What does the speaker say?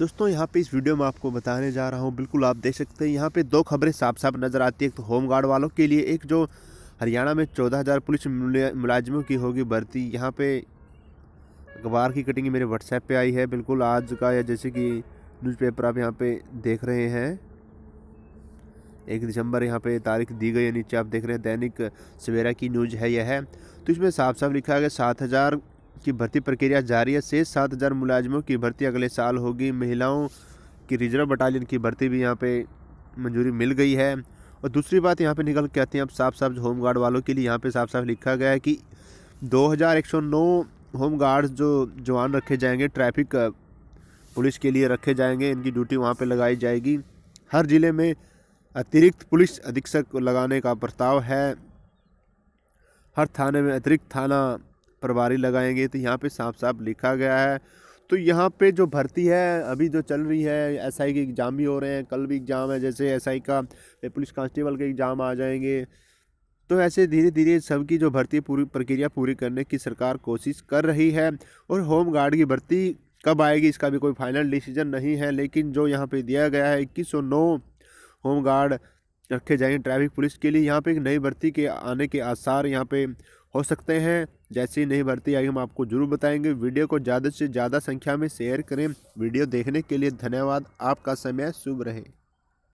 दोस्तों यहाँ पे इस वीडियो में आपको बताने जा रहा हूँ बिल्कुल आप देख सकते हैं यहाँ पे दो खबरें साफ साफ नज़र आती है एक तो होमगार्ड वालों के लिए एक जो हरियाणा में चौदह हज़ार पुलिस मुलाजिमों की होगी भर्ती यहाँ पे अखबार की कटिंग मेरे व्हाट्सएप पे आई है बिल्कुल आज का या जैसे कि न्यूज़पेपर आप यहाँ पर देख रहे हैं एक दिसंबर यहाँ पे तारीख दी गई है नीचे आप देख रहे हैं दैनिक सवेरा की न्यूज़ है यह है तो इसमें साफ साफ लिखा गया सात हज़ार की भर्ती प्रक्रिया जारी है शेष सात हज़ार मुलाजिमों की भर्ती अगले साल होगी महिलाओं की रिजर्व बटालियन की भर्ती भी यहाँ पे मंजूरी मिल गई है और दूसरी बात यहाँ पे निकल के आते हैं अब साफ साफ होम गार्ड वालों के लिए यहाँ पे साफ साफ लिखा गया है कि दो होम गार्ड जो जवान रखे जाएंगे ट्रैफिक पुलिस के लिए रखे जाएंगे इनकी ड्यूटी वहाँ पर लगाई जाएगी हर ज़िले में अतिरिक्त पुलिस अधीक्षक लगाने का प्रस्ताव है हर थाने में अतिरिक्त थाना प्रभारी लगाएंगे तो यहाँ पे साफ साफ लिखा गया है तो यहाँ पे जो भर्ती है अभी जो चल रही है एसआई के एग्ज़ाम भी हो रहे हैं कल भी एग्ज़ाम है जैसे एसआई का पुलिस कांस्टेबल के एग्ज़ाम आ जाएंगे तो ऐसे धीरे धीरे सबकी जो भर्ती पूरी प्रक्रिया पूरी करने की सरकार कोशिश कर रही है और होम गार्ड की भर्ती कब आएगी इसका भी कोई फाइनल डिसीजन नहीं है लेकिन जो यहाँ पे दिया गया है इक्कीस सौ नौ होम गार्ड रखे जाएंगे ट्रैफिक पुलिस के लिए यहाँ पे एक नई भर्ती के आने के आसार यहाँ पे हो सकते हैं जैसी नहीं भर्ती आई हम आपको जरूर बताएंगे वीडियो को ज़्यादा से ज़्यादा संख्या में शेयर करें वीडियो देखने के लिए धन्यवाद आपका समय शुभ रहे